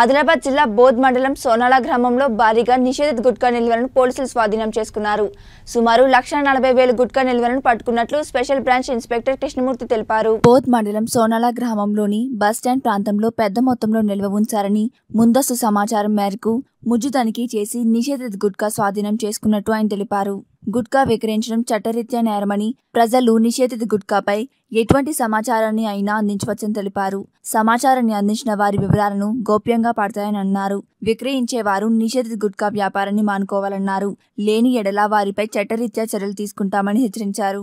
ఆదిలాబాద్ జిల్లా బోధ్ మండలం సోనాల గ్రామంలో భారీగా నిషేధిత గుట్కా నిల్వలను పోలీసులు స్వాధీనం చేసుకున్నారు సుమారు లక్ష నలభై వేల గుట్కా నిల్వలను పట్టుకున్నట్లు స్పెషల్ బ్రాంచ్ ఇన్స్పెక్టర్ కృష్ణమూర్తి తెలిపారు బోధ్ మండలం సోనాల గ్రామంలోని బస్టాండ్ ప్రాంతంలో పెద్ద మొత్తంలో నిల్వ ఉంచారని ముందస్తు సమాచారం మేరకు ముజ్జు తనిఖీ చేసి నిషేధిత గుట్కా స్వాధీనం చేసుకున్నట్టు ఆయన తెలిపారు గుట్కా విక్రయించడం చట్టరీత్యా నేరమని ప్రజలు నిషేధిత గుట్కాపై ఎటువంటి సమాచారాన్ని అయినా అందించవచ్చని తెలిపారు సమాచారాన్ని అందించిన వారి వివరాలను గోప్యంగా పడతాయని అన్నారు విక్రయించేవారు నిషేధిత గుట్కా వ్యాపారాన్ని మానుకోవాలన్నారు లేని ఎడల వారిపై చట్టరీత్యా చర్యలు తీసుకుంటామని హెచ్చరించారు